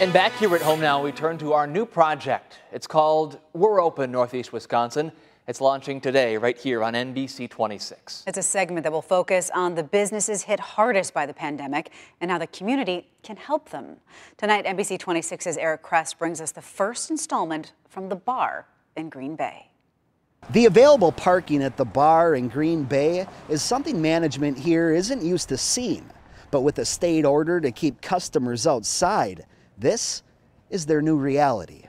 And back here at home now, we turn to our new project. It's called We're Open Northeast Wisconsin. It's launching today right here on NBC 26. It's a segment that will focus on the businesses hit hardest by the pandemic and how the community can help them. Tonight, NBC 26's Eric Kress brings us the first installment from the bar in Green Bay. The available parking at the bar in Green Bay is something management here isn't used to seeing. But with a state order to keep customers outside, this is their new reality.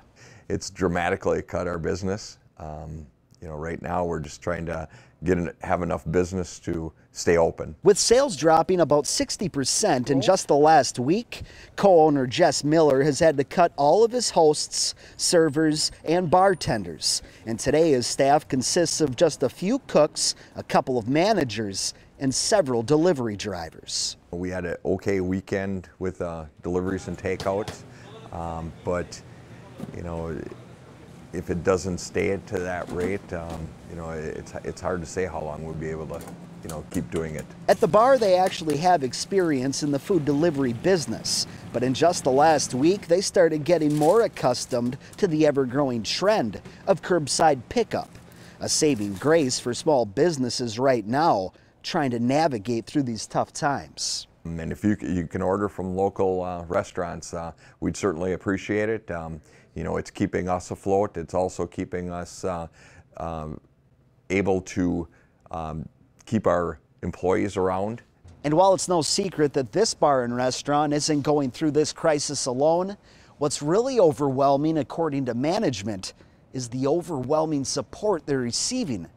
It's dramatically cut our business. Um, you know, right now we're just trying to get in, have enough business to stay open. With sales dropping about 60% in just the last week, co-owner Jess Miller has had to cut all of his hosts, servers, and bartenders. And today his staff consists of just a few cooks, a couple of managers, and several delivery drivers. We had an okay weekend with uh, deliveries and takeouts, um, but you know, if it doesn't stay at to that rate, um, you know, it's, it's hard to say how long we'll be able to you know, keep doing it. At the bar, they actually have experience in the food delivery business. But in just the last week, they started getting more accustomed to the ever-growing trend of curbside pickup, a saving grace for small businesses right now trying to navigate through these tough times. And if you, you can order from local uh, restaurants, uh, we'd certainly appreciate it. Um, you know, it's keeping us afloat. It's also keeping us uh, um, able to um, keep our employees around. And while it's no secret that this bar and restaurant isn't going through this crisis alone, what's really overwhelming, according to management, is the overwhelming support they're receiving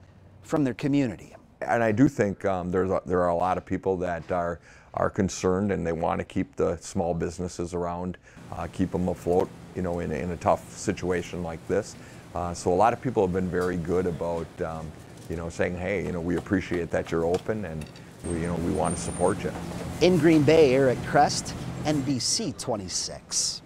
from their community and I do think um, there's a, there are a lot of people that are are concerned and they want to keep the small businesses around, uh, keep them afloat, you know, in, in a tough situation like this. Uh, so a lot of people have been very good about, um, you know, saying, hey, you know, we appreciate that you're open and we, you know, we want to support you. In Green Bay, Eric Crest, NBC 26.